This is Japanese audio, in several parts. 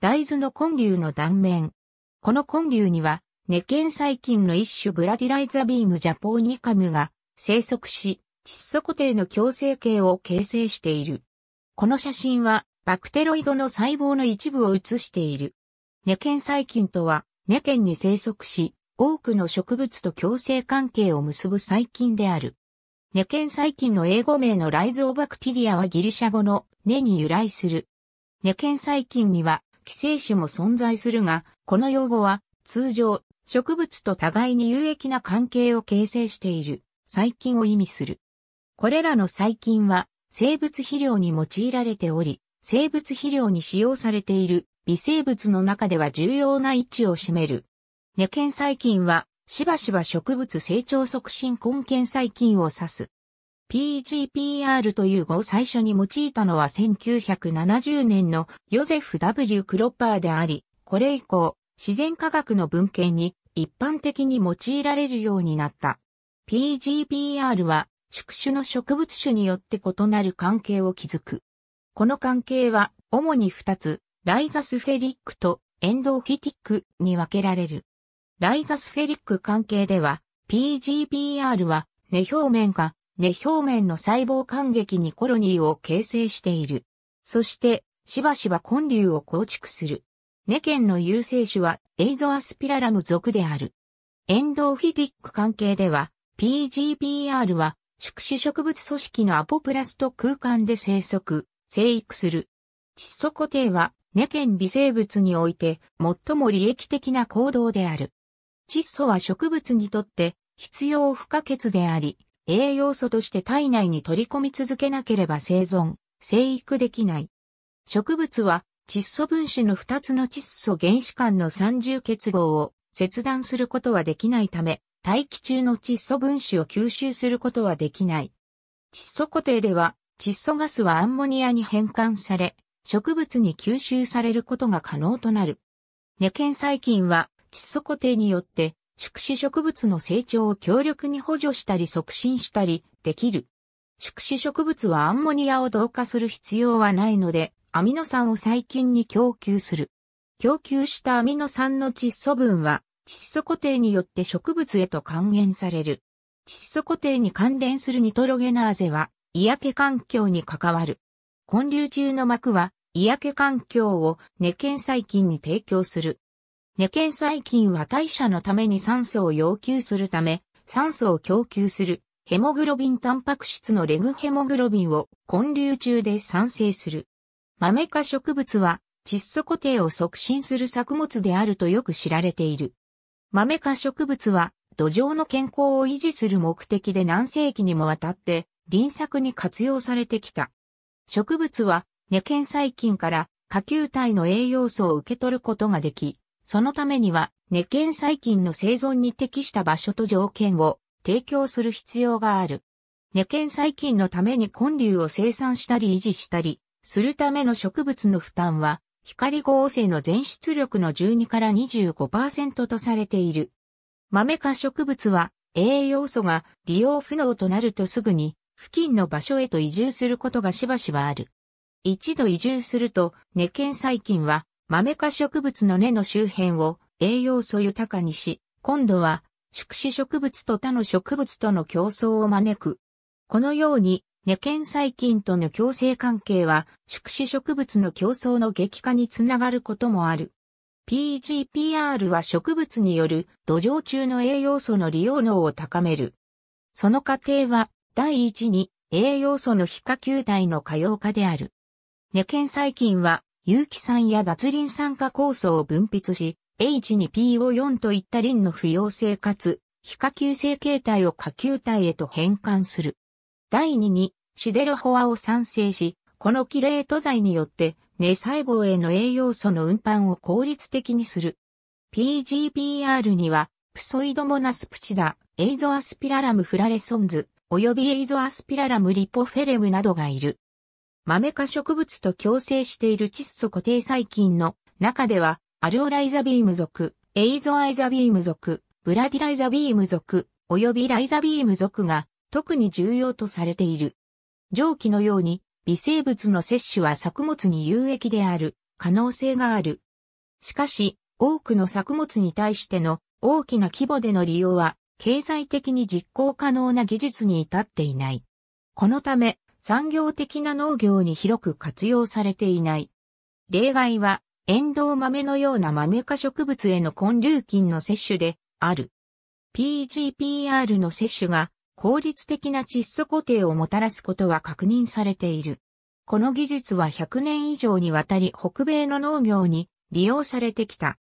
大豆の根粒の断面。この根粒には、ネケン細菌の一種ブラディライザビームジャポーニカムが生息し、窒素固定の共生形を形成している。この写真は、バクテロイドの細胞の一部を写している。ネケン細菌とは、ネケンに生息し、多くの植物と共生関係を結ぶ細菌である。ネケン細菌の英語名のライズオバクティリアはギリシャ語の根に由来する。ネケン細菌には寄生種も存在するが、この用語は通常植物と互いに有益な関係を形成している細菌を意味する。これらの細菌は生物肥料に用いられており、生物肥料に使用されている微生物の中では重要な位置を占める。根菌細菌はしばしば植物成長促進根菌細菌を指す。PGPR という語を最初に用いたのは1970年のヨゼフ W. クロッパーであり、これ以降、自然科学の文献に一般的に用いられるようになった。PGPR は、宿主の植物種によって異なる関係を築く。この関係は、主に2つ、ライザスフェリックとエンドフィティックに分けられる。ライザスフェリック関係では、PGPR は、根表面が根表面の細胞間隙にコロニーを形成している。そして、しばしば根粒を構築する。根県の有生種はエイゾアスピララム属である。エンドフィティック関係では、PGPR は宿主植物組織のアポプラスト空間で生息、生育する。窒素固定は根県微生物において最も利益的な行動である。窒素は植物にとって必要不可欠であり、栄養素として体内に取り込み続けなければ生存、生育できない。植物は窒素分子の2つの窒素原子間の三重結合を切断することはできないため、大気中の窒素分子を吸収することはできない。窒素固定では、窒素ガスはアンモニアに変換され、植物に吸収されることが可能となる。ネケン細菌は窒素固定によって宿主植物の成長を強力に補助したり促進したりできる。宿主植物はアンモニアを同化する必要はないので、アミノ酸を細菌に供給する。供給したアミノ酸の窒素分は、窒素固定によって植物へと還元される。窒素固定に関連するニトロゲナーゼは、嫌気環境に関わる。混流中の膜は、嫌気環境を根検細菌に提供する。ネケン細菌は代謝のために酸素を要求するため、酸素を供給するヘモグロビンタンパク質のレグヘモグロビンを根流中で産生する。豆科植物は窒素固定を促進する作物であるとよく知られている。豆科植物は土壌の健康を維持する目的で何世紀にもわたって輪作に活用されてきた。植物は根ン細菌から下球体の栄養素を受け取ることができ、そのためには、根犬細菌の生存に適した場所と条件を提供する必要がある。根犬細菌のために根粒を生産したり維持したり、するための植物の負担は、光合成の全出力の12から25%とされている。豆化植物は栄養素が利用不能となるとすぐに付近の場所へと移住することがしばしばある。一度移住すると、根犬細菌は豆科植物の根の周辺を栄養素豊かにし、今度は宿主植物と他の植物との競争を招く。このように、根腱細菌との共生関係は、宿主植物の競争の激化につながることもある。PGPR は植物による土壌中の栄養素の利用能を高める。その過程は、第一に栄養素の非下球体の可用化である。根腱細菌は有機酸や脱リン酸化酵素を分泌し、H2PO4 といったリンの不溶性かつ、非下級性形態を下級体へと変換する。第2に、シデロホアを産生し、このキレート剤によって、根細胞への栄養素の運搬を効率的にする。PGPR には、プソイドモナスプチダ、エイゾアスピララムフラレソンズ、及びエイゾアスピララムリポフェレムなどがいる。豆科植物と共生している窒素固定細菌の中では、アルオライザビーム属、エイゾアイザビーム属、ブラディライザビーム属、及びライザビーム属が特に重要とされている。上記のように、微生物の摂取は作物に有益である可能性がある。しかし、多くの作物に対しての大きな規模での利用は、経済的に実行可能な技術に至っていない。このため、産業的な農業に広く活用されていない。例外は、エンドウ豆のような豆科植物への根粒菌の摂取である。PGPR の摂取が効率的な窒素固定をもたらすことは確認されている。この技術は100年以上にわたり北米の農業に利用されてきた。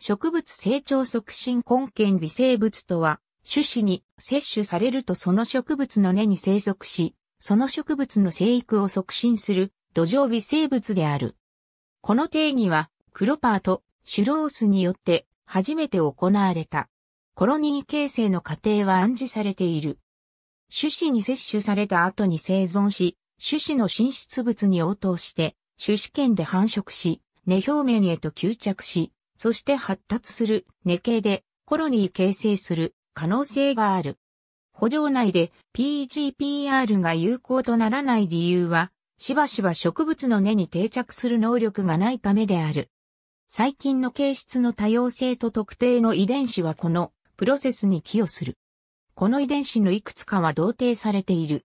植物成長促進根源微生物とは、種子に摂取されるとその植物の根に生息し、その植物の生育を促進する土壌微生物である。この定義は、クロパーとシュロースによって初めて行われた。コロニー形成の過程は暗示されている。種子に摂取された後に生存し、種子の進出物に応答して、種子圏で繁殖し、根表面へと吸着し、そして発達する根系でコロニー形成する可能性がある。補助内で PGPR が有効とならない理由は、しばしば植物の根に定着する能力がないためである。細菌の形質の多様性と特定の遺伝子はこのプロセスに寄与する。この遺伝子のいくつかは同定されている。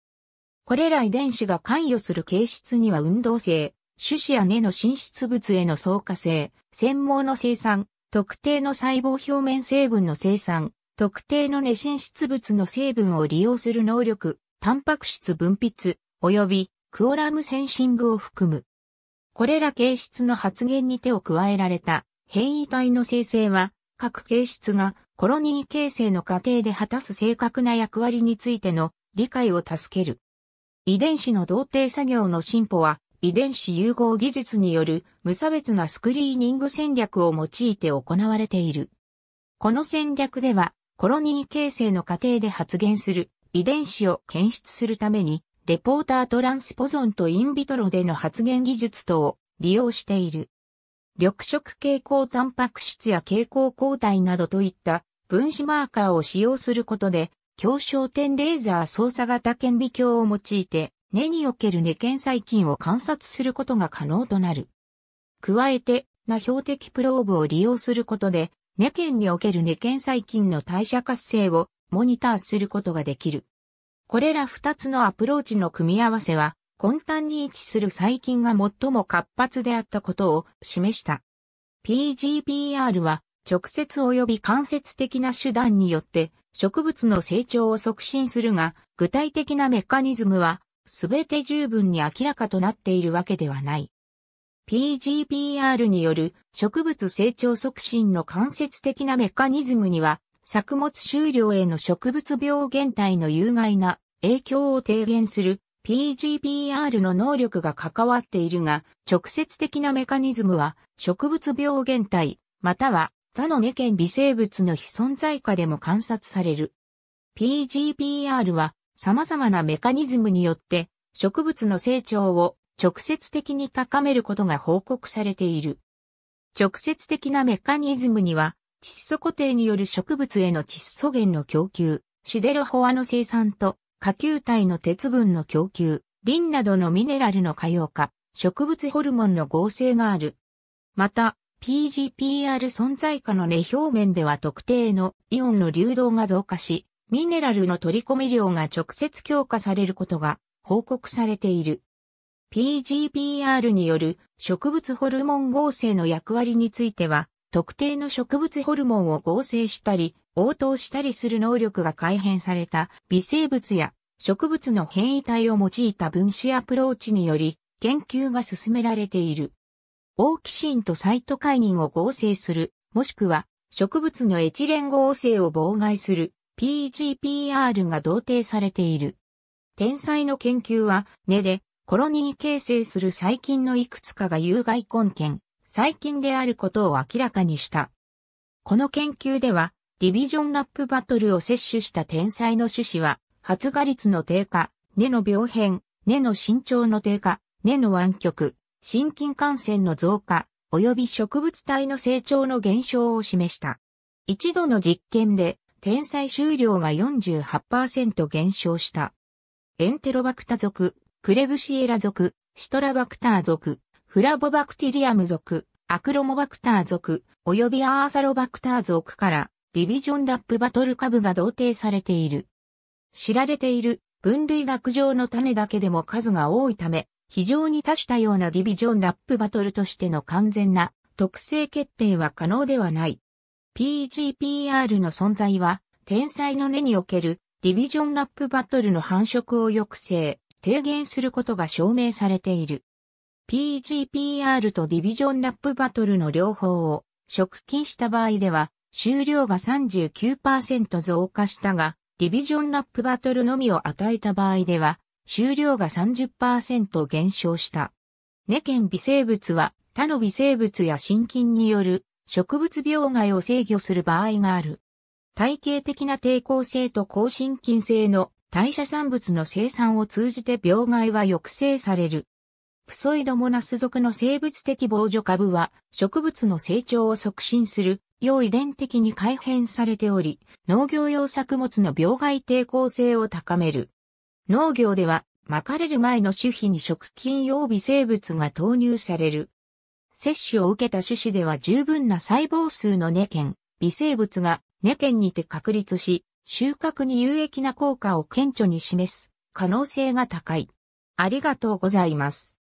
これら遺伝子が関与する形質には運動性、種子や根の浸出物への相加性、繊毛の生産、特定の細胞表面成分の生産、特定の熱心質物の成分を利用する能力、タンパク質分泌、及びクオラムセンシングを含む。これら形質の発現に手を加えられた変異体の生成は、各形質がコロニー形成の過程で果たす正確な役割についての理解を助ける。遺伝子の同定作業の進歩は、遺伝子融合技術による無差別なスクリーニング戦略を用いて行われている。この戦略では、コロニー形成の過程で発現する遺伝子を検出するために、レポータートランスポゾンとインビトロでの発現技術等を利用している。緑色蛍光タンパク質や蛍光抗体などといった分子マーカーを使用することで、強焦点レーザー操作型顕微鏡を用いて、根における根検細菌を観察することが可能となる。加えて、な標的プローブを利用することで、根ンにおける根ン細菌の代謝活性をモニターすることができる。これら2つのアプローチの組み合わせは、根端に位置する細菌が最も活発であったことを示した。PGPR は直接及び間接的な手段によって植物の成長を促進するが、具体的なメカニズムは全て十分に明らかとなっているわけではない。PGPR による植物成長促進の間接的なメカニズムには、作物終了への植物病原体の有害な影響を低減する PGPR の能力が関わっているが、直接的なメカニズムは植物病原体、または他の根県微生物の非存在下でも観察される。PGPR は様々なメカニズムによって植物の成長を直接的に高めることが報告されている。直接的なメカニズムには、窒素固定による植物への窒素源の供給、シデロホアの生産と、下球体の鉄分の供給、リンなどのミネラルの可用化、植物ホルモンの合成がある。また、PGPR 存在下の根表面では特定のイオンの流動が増加し、ミネラルの取り込み量が直接強化されることが報告されている。PGPR による植物ホルモン合成の役割については、特定の植物ホルモンを合成したり、応答したりする能力が改変された微生物や植物の変異体を用いた分子アプローチにより研究が進められている。オーキシンとサイトカイニンを合成する、もしくは植物のエチレン合成を妨害する PGPR が同定されている。天才の研究は根でコロニー形成する細菌のいくつかが有害根源、細菌であることを明らかにした。この研究では、ディビジョンラップバトルを摂取した天才の種子は、発芽率の低下、根の病変、根の身長の低下、根の湾曲、心筋感染の増加、及び植物体の成長の減少を示した。一度の実験で、天才収量が48%減少した。エンテロバクタ属、クレブシエラ属、シトラバクター属、フラボバクティリアム属、アクロモバクター属、及びアーサロバクター属から、ディビジョンラップバトル株が同定されている。知られている分類学上の種だけでも数が多いため、非常に多種多様なディビジョンラップバトルとしての完全な特性決定は可能ではない。PGPR の存在は、天才の根におけるディビジョンラップバトルの繁殖を抑制、低減することが証明されている。PGPR とディビジョンラップバトルの両方を食禁した場合では、収量が39%増加したが、ディビジョンラップバトルのみを与えた場合では、収量が30%減少した。ネケン微生物は他の微生物や真菌による植物病害を制御する場合がある。体系的な抵抗性と抗真菌性の代謝産物の生産を通じて病害は抑制される。プソイドモナス属の生物的防除株は植物の成長を促進する要遺伝的に改変されており、農業用作物の病害抵抗性を高める。農業では、まかれる前の種皮に食菌用微生物が投入される。摂取を受けた種子では十分な細胞数の根菌、微生物が根菌にて確立し、収穫に有益な効果を顕著に示す可能性が高い。ありがとうございます。